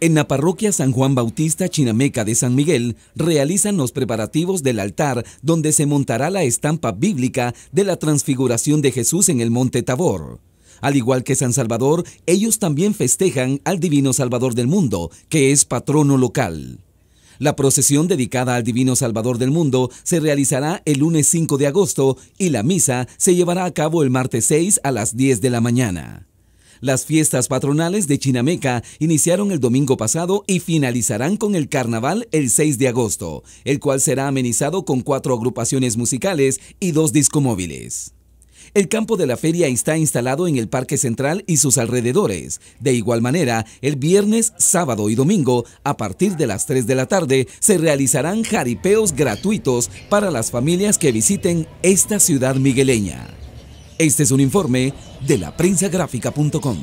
En la parroquia San Juan Bautista Chinameca de San Miguel realizan los preparativos del altar donde se montará la estampa bíblica de la transfiguración de Jesús en el monte Tabor. Al igual que San Salvador, ellos también festejan al Divino Salvador del Mundo, que es patrono local. La procesión dedicada al Divino Salvador del Mundo se realizará el lunes 5 de agosto y la misa se llevará a cabo el martes 6 a las 10 de la mañana. Las fiestas patronales de Chinameca iniciaron el domingo pasado y finalizarán con el carnaval el 6 de agosto, el cual será amenizado con cuatro agrupaciones musicales y dos discomóviles. El campo de la feria está instalado en el Parque Central y sus alrededores. De igual manera, el viernes, sábado y domingo, a partir de las 3 de la tarde, se realizarán jaripeos gratuitos para las familias que visiten esta ciudad migueleña. Este es un informe de laprensagráfica.com.